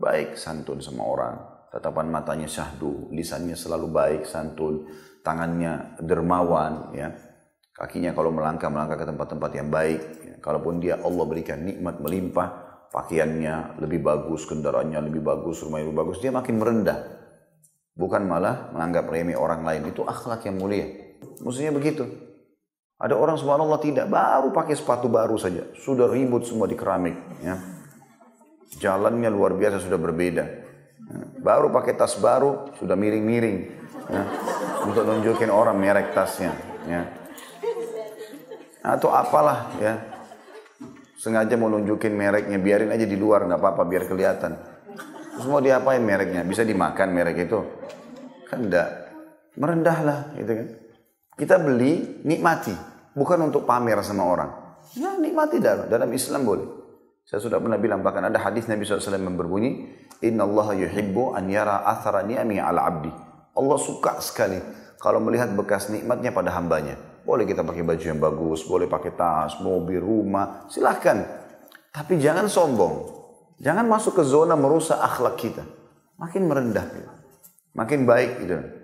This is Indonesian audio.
baik santun sama orang. Tatapan matanya syahdu, lisannya selalu baik santun, tangannya dermawan, ya. Kakinya kalau melangkah melangkah ke tempat-tempat yang baik. Ya. Kalaupun dia Allah berikan nikmat melimpah, pakaiannya lebih bagus, kendaraannya lebih bagus, rumahnya lebih bagus, dia makin merendah. Bukan malah menganggap remeh orang lain. Itu akhlak yang mulia. Maksudnya begitu. Ada orang subhanallah tidak, baru pakai sepatu baru saja. Sudah ribut semua di keramik. Ya. Jalannya luar biasa sudah berbeda. Baru pakai tas baru sudah miring-miring ya, untuk nunjukin orang merek tasnya. Ya. Atau apalah ya sengaja mau nunjukin mereknya biarin aja di luar nggak apa-apa biar kelihatan. Terus mau diapain mereknya? Bisa dimakan merek itu? Kan enggak. Merendahlah gitu kan. Kita beli nikmati, bukan untuk pamer sama orang. Ya nikmati dalam, dalam Islam boleh. Saya sudah pernah bilang bahkan ada hadis Nabi SAW yang berbunyi, Inna Allah yuhibbu an yara athara ni'ami ala abdi. Allah suka sekali kalau melihat bekas nikmatnya pada hambanya. Boleh kita pakai baju yang bagus, boleh pakai tas, mobil, rumah, silahkan. Tapi jangan sombong. Jangan masuk ke zona merusak akhlak kita. Makin merendah, makin baik gitu.